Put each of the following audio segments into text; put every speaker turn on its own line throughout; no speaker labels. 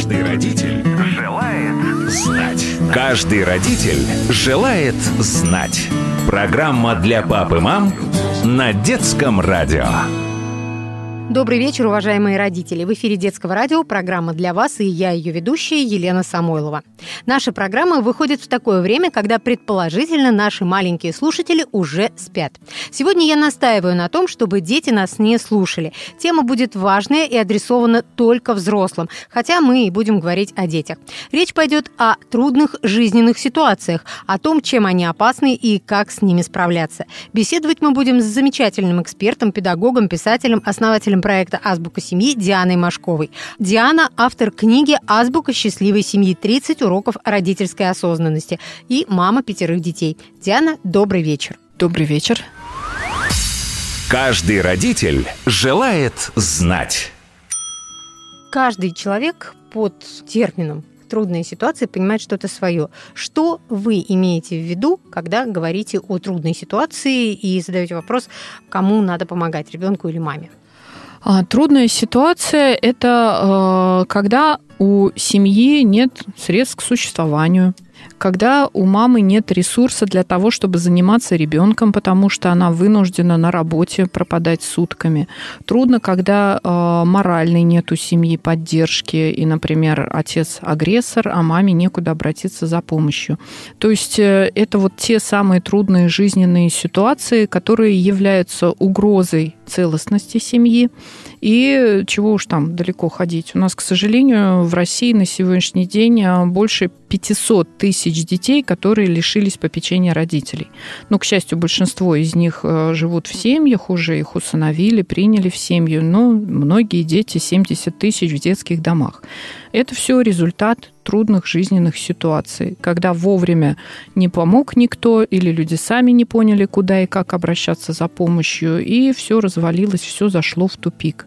Каждый родитель желает знать.
Каждый родитель желает знать. Программа для пап и мам на детском радио.
Добрый вечер, уважаемые родители. В эфире Детского радио программа для вас и я, ее ведущая Елена Самойлова. Наша программа выходит в такое время, когда предположительно наши маленькие слушатели уже спят. Сегодня я настаиваю на том, чтобы дети нас не слушали. Тема будет важная и адресована только взрослым, хотя мы и будем говорить о детях. Речь пойдет о трудных жизненных ситуациях, о том, чем они опасны и как с ними справляться. Беседовать мы будем с замечательным экспертом, педагогом, писателем, основателем руководителем проекта «Азбука семьи» Дианой Машковой. Диана – автор книги «Азбука счастливой семьи. 30 уроков родительской осознанности» и мама пятерых детей. Диана, добрый вечер. Добрый вечер.
Каждый родитель желает знать.
Каждый человек под термином трудные ситуации понимать что-то свое. Что вы имеете в виду, когда говорите о трудной ситуации и задаете вопрос, кому надо помогать, ребенку или маме?
А, трудная ситуация – это э, когда у семьи нет средств к существованию, когда у мамы нет ресурса для того, чтобы заниматься ребенком, потому что она вынуждена на работе пропадать сутками. Трудно, когда э, моральной нет у семьи поддержки, и, например, отец агрессор, а маме некуда обратиться за помощью. То есть э, это вот те самые трудные жизненные ситуации, которые являются угрозой целостности семьи. И чего уж там далеко ходить. У нас, к сожалению, в России на сегодняшний день а, больше 500 тысяч детей, которые лишились попечения родителей. Но, к счастью, большинство из них а, живут в семьях уже, их усыновили, приняли в семью, но многие дети, 70 тысяч в детских домах. Это все результат трудных жизненных ситуаций, когда вовремя не помог никто или люди сами не поняли, куда и как обращаться за помощью, и все развалилось, все зашло в тупик.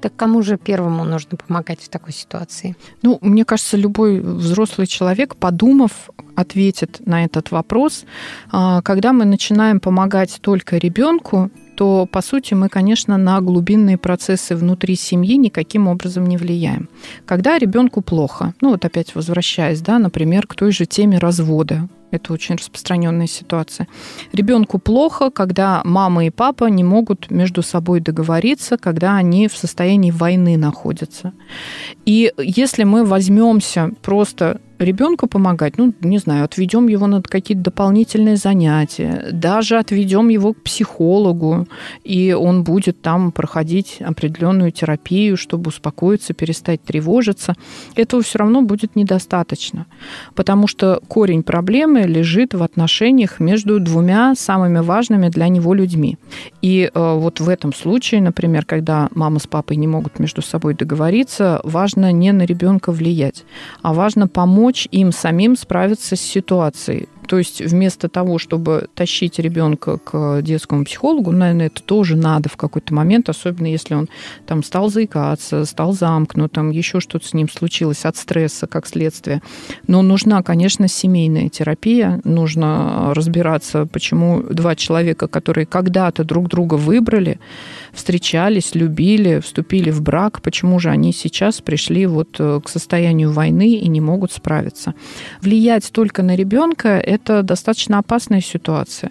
Так кому же первому нужно помогать в такой ситуации? Ну, мне кажется, любой взрослый человек, подумав, ответит на этот вопрос. А, когда мы начинаем помогать только ребенку, то, по сути, мы, конечно, на глубинные процессы внутри семьи никаким образом не влияем. Когда ребенку плохо, ну вот опять возвращаясь, да, например, к той же теме развода, это очень распространенная ситуация. Ребенку плохо, когда мама и папа не могут между собой договориться, когда они в состоянии войны находятся. И если мы возьмемся просто ребенку помогать, ну, не знаю, отведем его на какие-то дополнительные занятия, даже отведем его к психологу, и он будет там проходить определенную терапию, чтобы успокоиться, перестать тревожиться, этого все равно будет недостаточно, потому что корень проблемы лежит в отношениях между двумя самыми важными для него людьми. И э, вот в этом случае, например, когда мама с папой не могут между собой договориться, важно не на ребенка влиять, а важно помочь помочь им самим справиться с ситуацией. То есть вместо того, чтобы тащить ребенка к э, детскому психологу, ну, наверное, это тоже надо в какой-то момент, особенно если он там стал заикаться, стал замкнутым, еще что-то с ним случилось от стресса как следствие. Но нужна, конечно, семейная терапия, нужно разбираться, почему два человека, которые когда-то друг друга выбрали, встречались, любили, вступили в брак, почему же они сейчас пришли вот э, к состоянию войны и не могут справиться. Влиять только на ребенка – это достаточно опасная ситуация.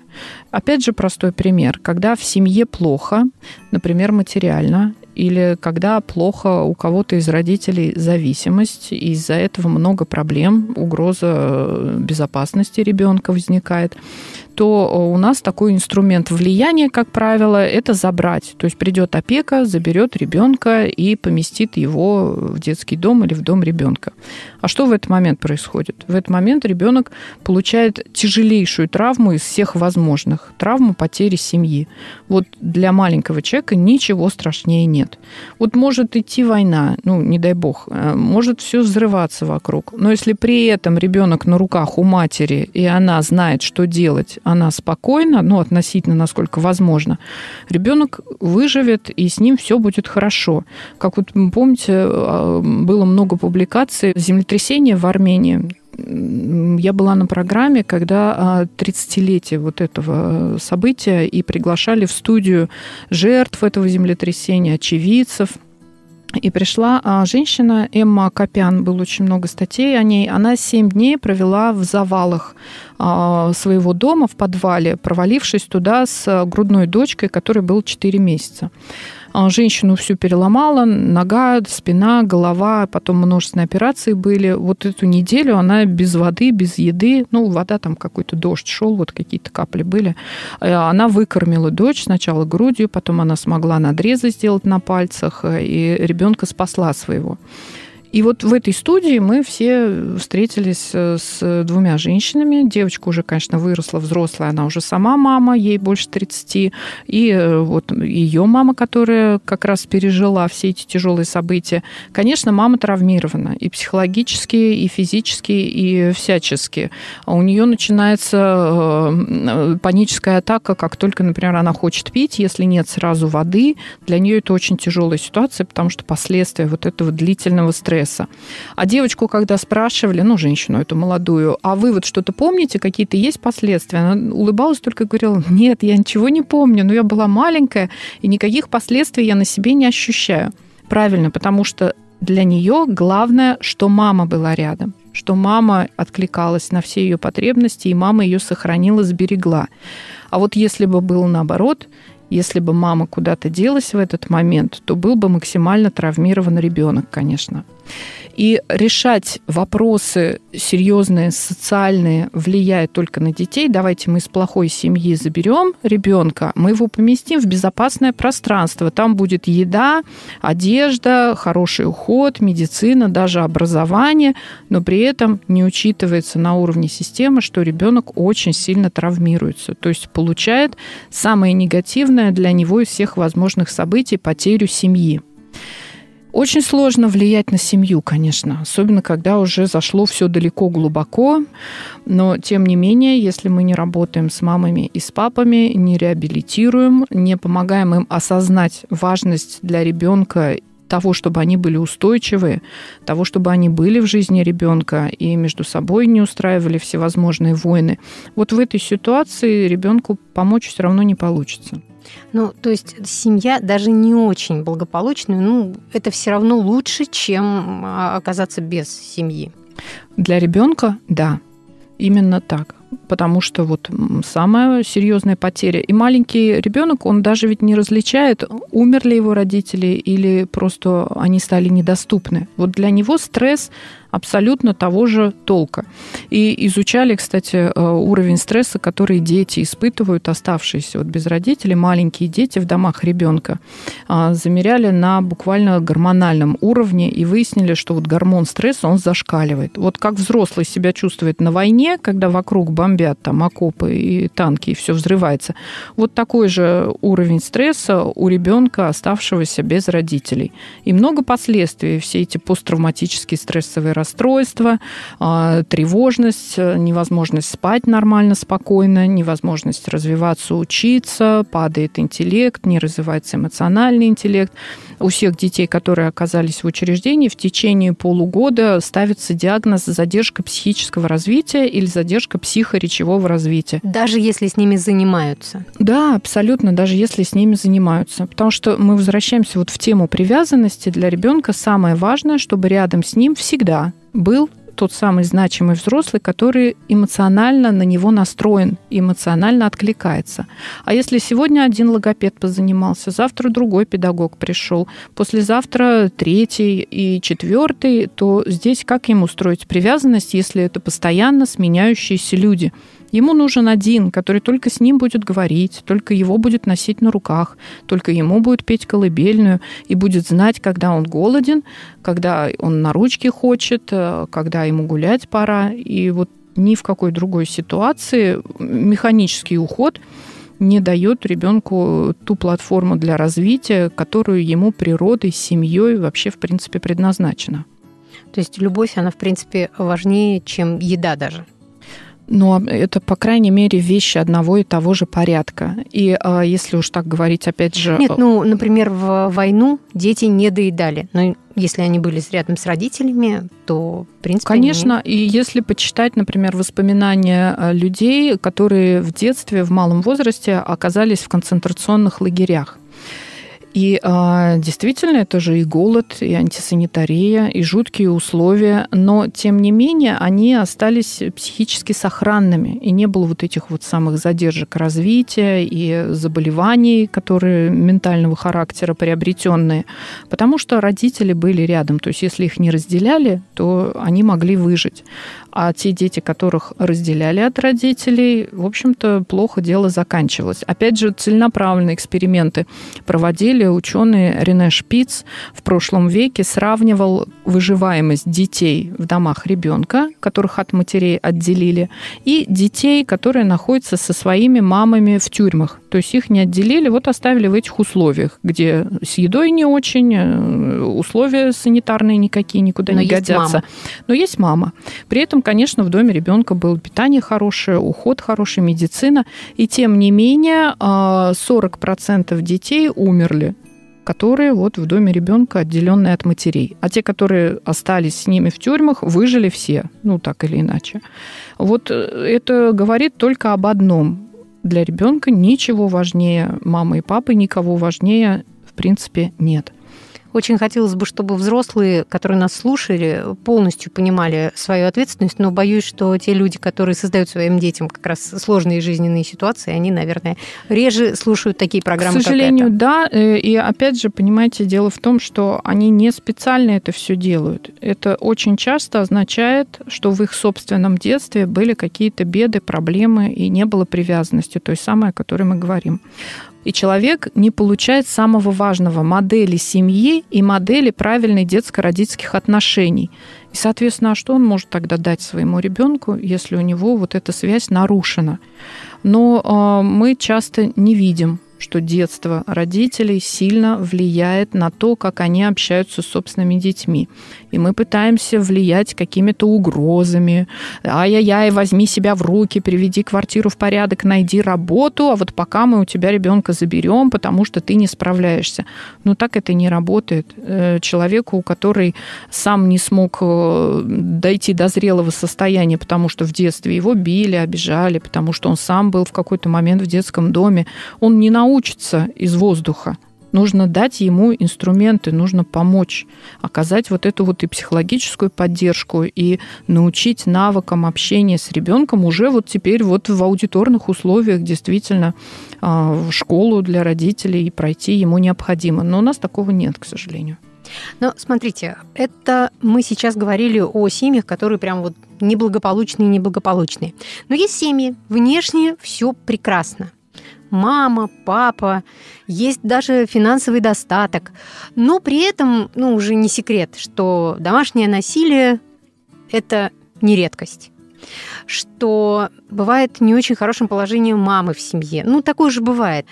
Опять же, простой пример. Когда в семье плохо, например, материально, или когда плохо у кого-то из родителей зависимость, и из-за этого много проблем, угроза э, безопасности ребенка возникает то э, у нас такой инструмент влияния, как правило, это забрать. То есть придет опека, заберет ребенка и поместит его в детский дом или в дом ребенка. А что в этот момент происходит? В этот момент ребенок получает тяжелейшую травму из всех возможных. Травму потери семьи. Вот для маленького человека ничего страшнее нет. Вот может идти война, ну, не дай бог, э, может все взрываться вокруг. Но если при этом ребенок на руках у матери, и она знает, что делать, она спокойна, ну, относительно, насколько возможно, ребенок выживет, и с ним все будет хорошо. Как вот помните, а, было много публикаций землетрясения в Армении я была на программе, когда 30-летие а, вот этого э, события и приглашали в студию жертв этого землетрясения, очевидцев – и пришла а, женщина, Эмма Копян, было очень много статей о ней. Она семь дней провела в завалах а, своего дома в подвале, провалившись туда с э, грудной дочкой, которой было 4 месяца. А женщину всю переломала, нога, спина, голова, потом множественные операции были. Вот эту неделю она без воды, без еды, ну, вода там какой-то дождь шел, вот какие-то капли были. Э, она выкормила дочь сначала грудью, потом она смогла надрезы сделать на пальцах, э, и ребенка спасла своего. И вот в этой студии мы все встретились э, с двумя женщинами. Девочка уже, конечно, выросла, взрослая, она уже сама мама, ей больше 30. И э, вот ее мама, которая как раз пережила все эти тяжелые события. Конечно, мама травмирована и психологически, и физически, и всячески. А у нее начинается э, паническая атака, как только, например, она хочет пить, если нет сразу воды. Для нее это очень тяжелая ситуация, потому что последствия вот этого длительного стресса стресса. А девочку, когда спрашивали, ну, женщину эту молодую, а вы вот что-то помните, какие-то есть последствия? Она улыбалась только и говорила, нет, я ничего не помню, но я была маленькая, и никаких последствий я на себе не ощущаю. Правильно, потому что для нее главное, что мама была рядом что мама откликалась на все ее потребности, и мама ее сохранила, сберегла. А вот если бы было наоборот, если бы мама куда-то делась в этот момент, то был бы максимально травмирован ребенок, конечно. И решать вопросы серьезные, социальные, влияя только на детей, давайте мы из плохой семьи заберем ребенка, мы его поместим в безопасное пространство. Там будет еда, одежда, хороший уход, медицина, даже образование, но при этом не учитывается на уровне системы, что ребенок очень сильно травмируется, то есть получает самое негативное для него из всех возможных событий потерю семьи. Очень сложно влиять на семью, конечно, особенно когда уже зашло все далеко глубоко, но тем не менее, если мы не работаем с мамами и с папами, не реабилитируем, не помогаем им осознать важность для ребенка того, чтобы они были устойчивы, того, чтобы они были в жизни ребенка и между собой не устраивали всевозможные войны. Вот в этой ситуации ребенку помочь все равно не получится.
Ну, то есть семья даже не очень
благополучная, ну, это все равно лучше, чем а, оказаться без семьи. Для ребенка, да, именно так потому что вот самая серьезная потеря. И маленький ребенок, он даже ведь не различает, умерли его родители или просто они стали недоступны. Вот для него стресс абсолютно того же толка. И изучали, кстати, э, уровень стресса, который дети испытывают, оставшиеся вот без родителей, маленькие дети в домах ребенка, а, замеряли на буквально гормональном уровне и выяснили, что вот гормон стресса, он зашкаливает. Вот как взрослый себя чувствует на войне, когда вокруг бомбят там окопы и танки, и все взрывается. Вот такой же уровень стресса у ребенка, оставшегося без родителей. И много последствий все эти посттравматические стрессовые расстройства, тревожность, э, невозможность спать нормально, спокойно, невозможность развиваться, учиться, падает интеллект, не развивается эмоциональный интеллект. У всех детей, которые оказались в учреждении, в течение полугода ставится диагноз задержка психического развития или задержка психоречевого развития.
Даже если с ними занимаются?
Да, абсолютно, даже если с ними занимаются. Потому что мы возвращаемся вот в тему привязанности. Для ребенка самое важное, чтобы рядом с ним всегда был тот самый значимый взрослый, который эмоционально на него настроен, эмоционально откликается. А если сегодня один логопед позанимался, завтра другой педагог пришел, послезавтра третий и четвертый, то здесь как ему устроить привязанность, если это постоянно сменяющиеся люди? Ему нужен один, который только с ним будет говорить, только его будет носить на руках, только ему будет петь колыбельную и будет знать, когда он голоден, когда он на ручке хочет, э, когда ему гулять пора. И вот ни в какой другой ситуации механический уход не дает ребенку ту платформу для развития, которую ему природой, семьей вообще, в принципе, предназначена.
То есть любовь, она, в принципе, важнее, чем еда даже
но это, по крайней мере, вещи одного и того же порядка. И а, если уж так говорить, опять же... Нет, ну,
например, в войну дети не доедали. Но если они были рядом с
родителями, то, в принципе... Конечно, они... и если почитать, например, воспоминания а, людей, которые в детстве, в малом возрасте оказались в концентрационных лагерях, и а, действительно, это же и голод, и антисанитария, и жуткие условия, но тем не менее они остались психически сохранными, и не было вот этих вот самых задержек развития и заболеваний, которые ментального характера приобретенные, потому что родители были рядом, то есть если их не разделяли, то они могли выжить. А те дети, которых разделяли от родителей, в общем-то, плохо дело заканчивалось. Опять же, целенаправленные эксперименты проводили более ученый Рене Шпиц в прошлом веке сравнивал выживаемость детей в домах ребенка, которых от матерей отделили, и детей, которые находятся со своими мамами в тюрьмах то есть их не отделили, вот оставили в этих условиях, где с едой не очень, э, условия санитарные никакие никуда Но не годятся. Мама. Но есть мама. При этом, конечно, в доме ребенка было питание хорошее, уход хороший, медицина. И тем не менее 40% э, детей умерли которые вот в доме ребенка отделенные от матерей. А те, которые остались с ними в тюрьмах, выжили все, ну так или иначе. Вот э, это говорит только об одном для ребенка ничего важнее мамы и папы, никого важнее, в принципе, нет. Очень хотелось бы, чтобы взрослые, которые нас
слушали, полностью понимали свою ответственность, но боюсь, что те люди, которые создают своим детям как раз сложные жизненные ситуации, они, наверное, реже слушают такие программы. К сожалению,
да. Э, и опять же, понимаете, дело в том, что они не специально это все делают. Это очень часто означает, что в их собственном детстве были какие-то беды, проблемы и не было привязанности, той самой, о которой мы говорим и человек не получает самого важного – модели семьи и модели правильной детско-родительских отношений. И, соответственно, а что он может тогда дать своему ребенку, если у него вот эта связь нарушена? Но э, мы часто не видим что детство родителей сильно влияет на то, как они общаются с собственными детьми. И мы пытаемся влиять какими-то угрозами. Ай-яй-яй, возьми себя в руки, приведи квартиру в порядок, найди работу, а вот пока мы у тебя ребенка заберем, потому что ты не справляешься. Но так это не работает. Э, человеку, который сам не смог э, дойти до зрелого состояния, потому что в детстве его били, обижали, потому что он сам был в какой-то момент в детском доме, он не научился научится из воздуха. Нужно дать ему инструменты, нужно помочь, оказать вот эту вот и психологическую поддержку, и научить навыкам общения с ребенком уже вот теперь вот в аудиторных условиях действительно а, в школу для родителей и пройти ему необходимо. Но у нас такого нет, к сожалению.
Но смотрите, это мы сейчас говорили о семьях, которые прям вот неблагополучные, неблагополучные. Но есть семьи, внешне все прекрасно мама, папа, есть даже финансовый достаток. Но при этом, ну, уже не секрет, что домашнее насилие – это не редкость что бывает не очень хорошим положением мамы в семье. Ну, такое же бывает.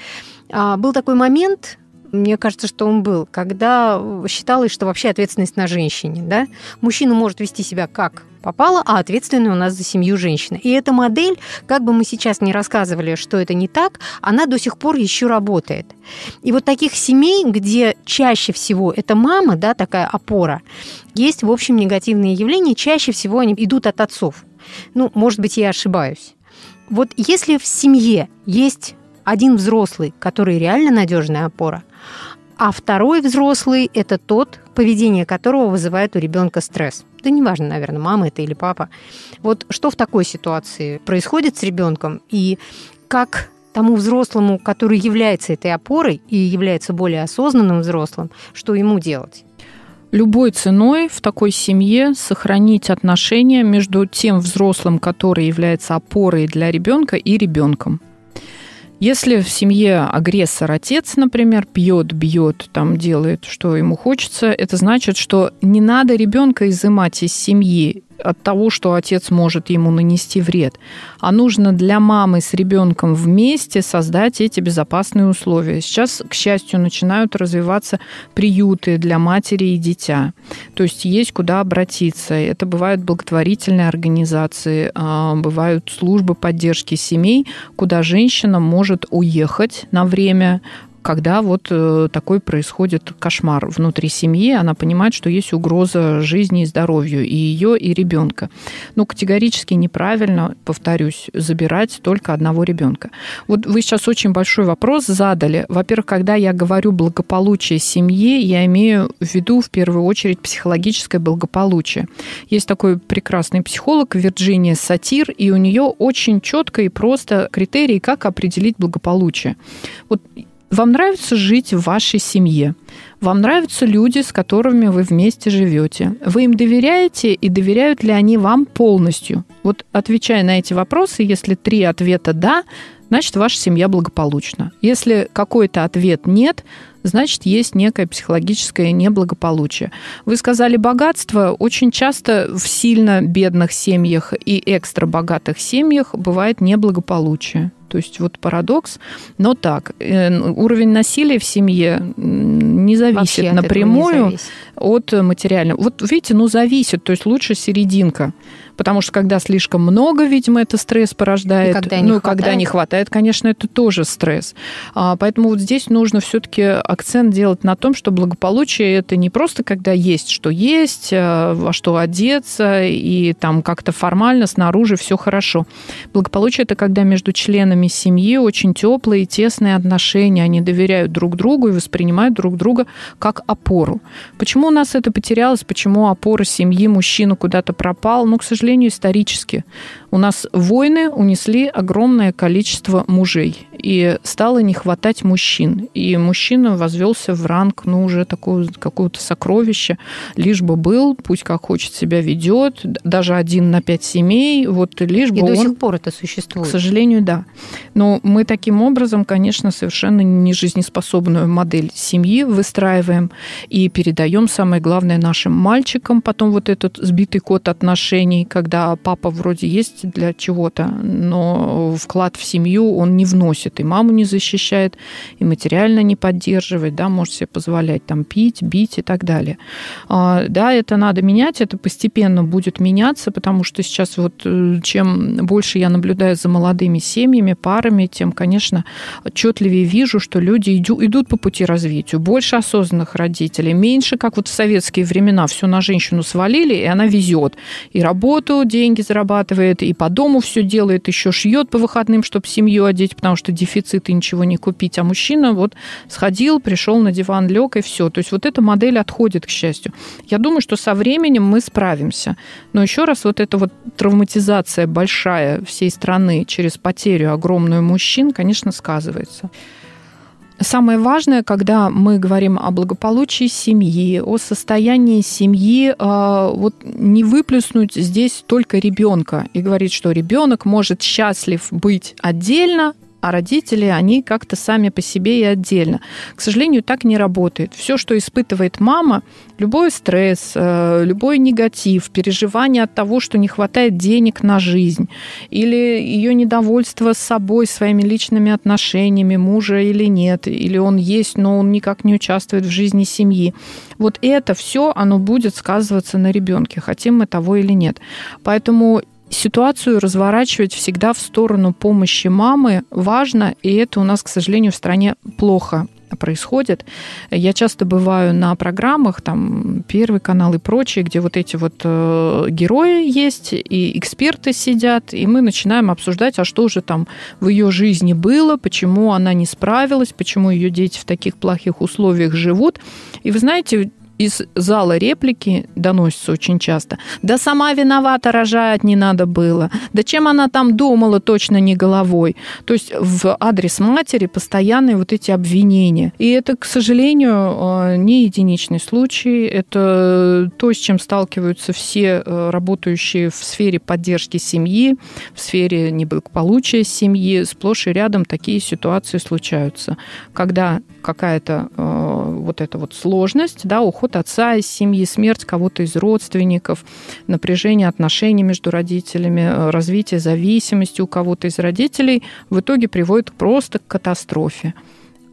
А, был такой момент, мне кажется, что он был, когда считалось, что вообще ответственность на женщине. Да? Мужчина может вести себя как попало, а ответственная у нас за семью женщина. И эта модель, как бы мы сейчас не рассказывали, что это не так, она до сих пор еще работает. И вот таких семей, где чаще всего это мама, да, такая опора, есть, в общем, негативные явления. Чаще всего они идут от отцов. Ну, может быть, я ошибаюсь. Вот если в семье есть один взрослый, который реально надежная опора, а второй взрослый – это тот, поведение которого вызывает у ребенка стресс. Да неважно, наверное, мама это или папа. Вот что в такой ситуации происходит с ребенком и как тому взрослому, который является этой опорой и является
более осознанным взрослым, что ему делать? любой ценой в такой семье сохранить отношения между тем взрослым, который является опорой для ребенка, и ребенком. Если в семье агрессор отец, например, пьет, бьет, там делает, что ему хочется, это значит, что не надо ребенка изымать из семьи от того, что отец может ему нанести вред, а нужно для мамы с ребенком вместе создать эти безопасные условия. Сейчас, к счастью, начинают развиваться приюты для матери и дитя. То есть есть куда обратиться. Это бывают благотворительные организации, а, бывают службы поддержки семей, куда женщина может уехать на время, когда вот э, такой происходит кошмар внутри семьи, она понимает, что есть угроза жизни и здоровью и ее, и ребенка. Но ну, категорически неправильно, повторюсь, забирать только одного ребенка. Вот вы сейчас очень большой вопрос задали. Во-первых, когда я говорю благополучие семьи, я имею в виду в первую очередь психологическое благополучие. Есть такой прекрасный психолог Вирджиния Сатир, и у нее очень четко и просто критерии, как определить благополучие. Вот вам нравится жить в вашей семье. Вам нравятся люди, с которыми вы вместе живете. Вы им доверяете и доверяют ли они вам полностью? Вот отвечая на эти вопросы, если три ответа «да», значит, ваша семья благополучна. Если какой-то ответ «нет», значит, есть некое психологическое неблагополучие. Вы сказали богатство. Очень часто в сильно бедных семьях и экстра богатых семьях бывает неблагополучие. То есть вот парадокс, но так. Э, уровень насилия в семье не зависит Вообще напрямую не зависит от материального. Вот видите, ну зависит, то есть лучше серединка. Потому что когда слишком много, видимо, это стресс порождает. И когда не ну, хватает. когда не хватает, конечно, это тоже стресс. А, поэтому вот здесь нужно все-таки акцент делать на том, что благополучие это не просто когда есть, что есть, а, во что одеться, и там как-то формально снаружи все хорошо. Благополучие это когда между членами семьи очень теплые, тесные отношения, они доверяют друг другу и воспринимают друг друга как опору. Почему у нас это потерялось, почему опора семьи, мужчина куда-то пропал. Ну, к сожалению, исторически. У нас войны унесли огромное количество мужей, и стало не хватать мужчин. И мужчина возвелся в ранг, ну, уже такого какого-то сокровища, лишь бы был, пусть как хочет себя ведет, даже один на пять семей, вот лишь бы и он... до сих
пор это существует. К
сожалению, да. Но мы таким образом, конечно, совершенно не жизнеспособную модель семьи выстраиваем и передаем, самое главное, нашим мальчикам. Потом вот этот сбитый код отношений, когда папа вроде есть для чего-то, но вклад в семью он не вносит, и маму не защищает, и материально не поддерживает, да, может себе позволять там пить, бить и так далее. А, да, это надо менять, это постепенно будет меняться, потому что сейчас вот э, чем больше я наблюдаю за молодыми семьями, парами, тем, конечно, отчетливее вижу, что люди идут по пути развития, больше осознанных родителей, меньше, как вот в советские времена, все на женщину свалили, и она везет, и работу, деньги зарабатывает, и и по дому все делает, еще шьет по выходным, чтобы семью одеть, потому что дефицит и ничего не купить. А мужчина вот сходил, пришел на диван, лег и все. То есть вот эта модель отходит, к счастью. Я думаю, что со временем мы справимся. Но еще раз, вот эта вот травматизация большая всей страны через потерю огромную мужчин, конечно, сказывается. Самое важное, когда мы говорим о благополучии семьи, о состоянии семьи, а, вот не выплеснуть здесь только ребенка и говорить, что ребенок может счастлив быть отдельно, а родители, они как-то сами по себе и отдельно. К сожалению, так не работает. Все, что испытывает мама, любой стресс, э, любой негатив, переживание от того, что не хватает денег на жизнь, или ее недовольство с собой, своими личными отношениями, мужа или нет, или он есть, но он никак не участвует в жизни семьи. Вот это все, оно будет сказываться на ребенке, хотим мы того или нет. Поэтому ситуацию разворачивать всегда в сторону помощи мамы важно, и это у нас, к сожалению, в стране плохо происходит. Я часто бываю на программах, там Первый канал и прочие, где вот эти вот э, герои есть, и эксперты сидят, и мы начинаем обсуждать, а что же там в ее жизни было, почему она не справилась, почему ее дети в таких плохих условиях живут. И вы знаете, из зала реплики доносится очень часто. Да сама виновата, рожать не надо было. Да чем она там думала, точно не головой. То есть в адрес матери постоянные вот эти обвинения. И это, к сожалению, э, не единичный случай. Это э, то, с чем сталкиваются все э, работающие в сфере поддержки семьи, в сфере неблагополучия семьи. Сплошь и рядом такие ситуации случаются. Когда какая-то вот эта вот сложность, да, уход уход отца из семьи, смерть кого-то из родственников, напряжение отношений между родителями, э, развитие зависимости у кого-то из родителей в итоге приводит просто к катастрофе.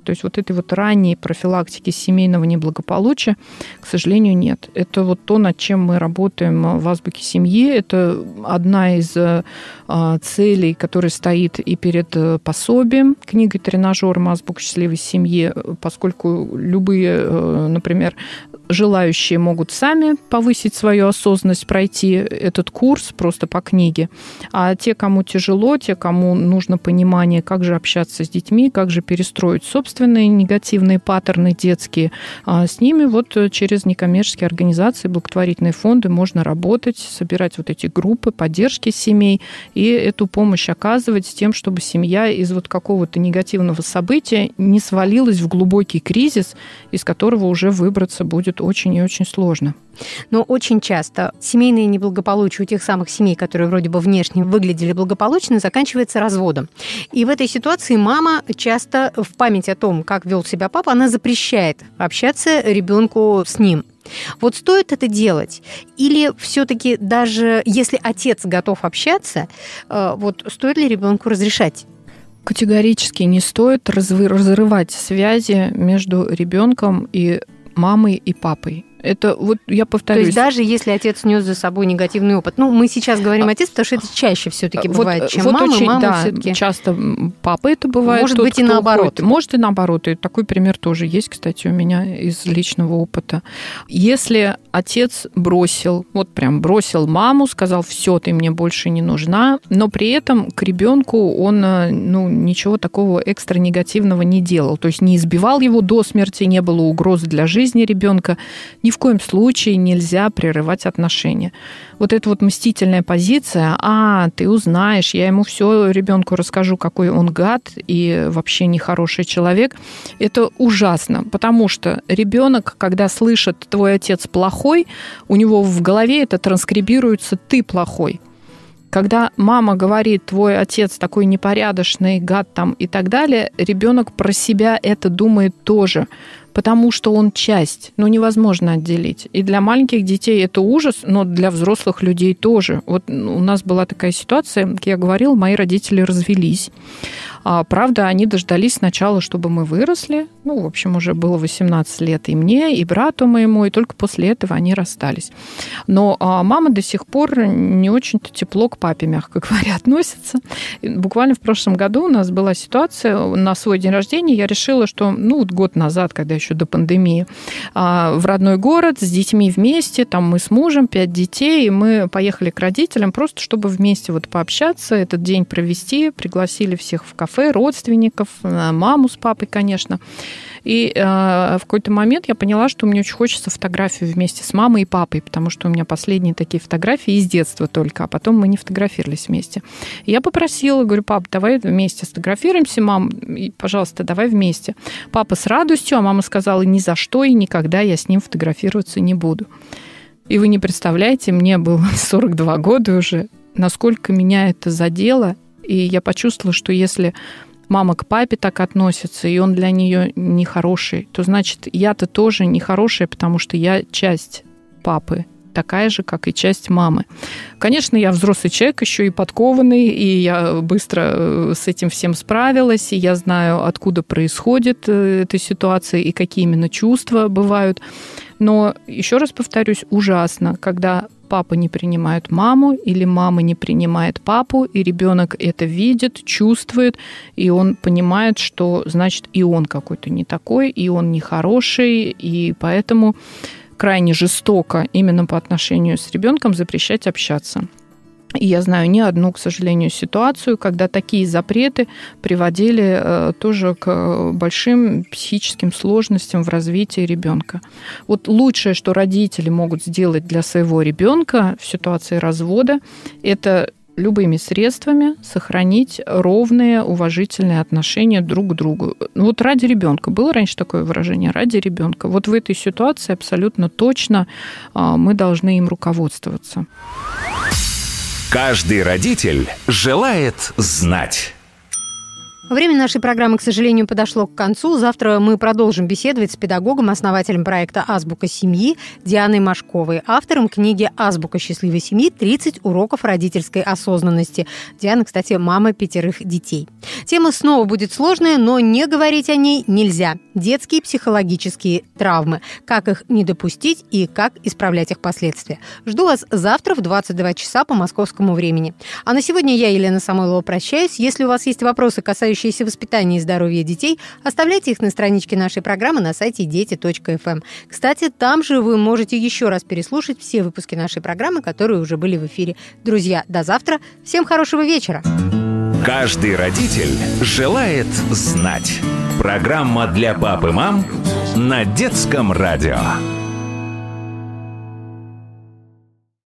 То есть вот этой вот ранней профилактики семейного неблагополучия, к сожалению, нет. Это вот то, над чем мы работаем э, в азбуке семьи. Это одна из э, а, целей, которая стоит и перед пособием, книгой тренажером Азбука счастливой семьи, поскольку любые, например, желающие могут сами повысить свою осознанность, пройти этот курс просто по книге. А те, кому тяжело, те, кому нужно понимание, как же общаться с детьми, как же перестроить собственные негативные паттерны детские, а с ними вот через некоммерческие организации, благотворительные фонды можно работать, собирать вот эти группы поддержки семей и эту помощь оказывать с тем, чтобы семья из вот какого-то негативного события не свалилась в глубокий кризис, из которого уже выбраться будет будет очень и очень сложно.
Но очень часто семейные неблагополучие у тех самых семей, которые вроде бы внешне выглядели благополучно, заканчивается разводом. И в этой ситуации мама часто в память о том, как вел себя папа, она запрещает общаться ребенку с ним. Вот стоит это делать? Или все-таки даже если отец готов общаться, э, вот стоит ли ребенку
разрешать? Категорически не стоит разрывать связи между ребенком и мамой и папой. Это вот я повторюсь. То есть
даже если отец нес за собой негативный опыт, ну мы сейчас говорим отец, потому что это чаще все-таки а, бывает, чем вот мама. Очень, мама да, все-таки
часто папа это бывает. Может тот, быть и наоборот. Уходит. Может и наоборот. И такой пример тоже есть, кстати, у меня из личного опыта. Если отец бросил, вот прям бросил маму, сказал, все, ты мне больше не нужна, но при этом к ребенку он э, ну ничего такого экстра негативного не делал, то есть не избивал его до смерти, не было угрозы для жизни ребенка, ни в коем случае нельзя прерывать отношения. Вот эта вот мстительная позиция, а, ты узнаешь, я ему все ребенку расскажу, какой он гад и вообще нехороший человек, это ужасно, потому что ребенок, когда слышит твой отец плохой, у него в голове это транскрибируется ты плохой. Когда мама говорит, твой отец такой непорядочный, гад там и так далее, ребенок про себя это думает тоже потому что он часть, ну, невозможно отделить. И для маленьких детей это ужас, но для взрослых людей тоже. Вот у нас была такая ситуация, как я говорила, мои родители развелись. А, правда, они дождались сначала, чтобы мы выросли. Ну, в общем, уже было 18 лет и мне, и брату моему, и только после этого они расстались. Но а, мама до сих пор не очень-то тепло к папе, мягко говоря, относится. Буквально в прошлом году у нас была ситуация, на свой день рождения я решила, что, ну, вот год назад, когда еще до пандемии, а, в родной город с детьми вместе, там мы с мужем, пять детей, и мы поехали к родителям просто, чтобы вместе вот пообщаться, этот день провести, пригласили всех в кафе кафе, родственников, э, маму с папой, конечно. И э, в какой-то момент я поняла, что мне очень хочется фотографию вместе с мамой и папой, потому что у меня последние такие фотографии из детства только, а потом мы не фотографировались вместе. И я попросила, говорю, пап, давай вместе сфотографируемся, мам, и, пожалуйста, давай вместе. Папа с радостью, а мама сказала, ни за что и никогда я с ним фотографироваться не буду. И вы не представляете, мне было 42 года уже, насколько меня это задело и я почувствовала, что если мама к папе так относится, и он для нее нехороший, то значит, я-то тоже нехорошая, потому что я часть папы, такая же, как и часть мамы. Конечно, я взрослый человек, еще и подкованный, и я быстро э, с этим всем справилась, и я знаю, откуда происходит э, эта ситуация и какие именно чувства бывают. Но, еще раз повторюсь, ужасно, когда папа не принимает маму или мама не принимает папу, и ребенок это видит, чувствует, и он понимает, что значит и он какой-то не такой, и он нехороший, и поэтому крайне жестоко именно по отношению с ребенком запрещать общаться. И я знаю не одну, к сожалению, ситуацию, когда такие запреты приводили э, тоже к э, большим психическим сложностям в развитии ребенка. Вот лучшее, что родители могут сделать для своего ребенка в ситуации развода, это любыми средствами сохранить ровные, уважительные отношения друг к другу. Ну, вот ради ребенка. Было раньше такое выражение «ради ребенка». Вот в этой ситуации абсолютно точно э, мы должны им руководствоваться. Каждый родитель желает знать.
Время нашей программы, к сожалению, подошло к концу. Завтра мы продолжим беседовать с педагогом, основателем проекта «Азбука семьи» Дианой Машковой, автором книги «Азбука счастливой семьи. 30 уроков родительской осознанности». Диана, кстати, мама пятерых детей. Тема снова будет сложная, но не говорить о ней нельзя. Детские психологические травмы. Как их не допустить и как исправлять их последствия. Жду вас завтра в 22 часа по московскому времени. А на сегодня я, Елена Самойлова, прощаюсь. Если у вас есть вопросы, касающиеся касающиеся воспитания и здоровья детей, оставляйте их на страничке нашей программы на сайте дети.фм. Эм. Кстати, там же вы можете еще раз переслушать все выпуски нашей программы, которые уже были в эфире. Друзья, до завтра. Всем хорошего вечера.
Каждый родитель желает знать. Программа для пап и мам на детском радио.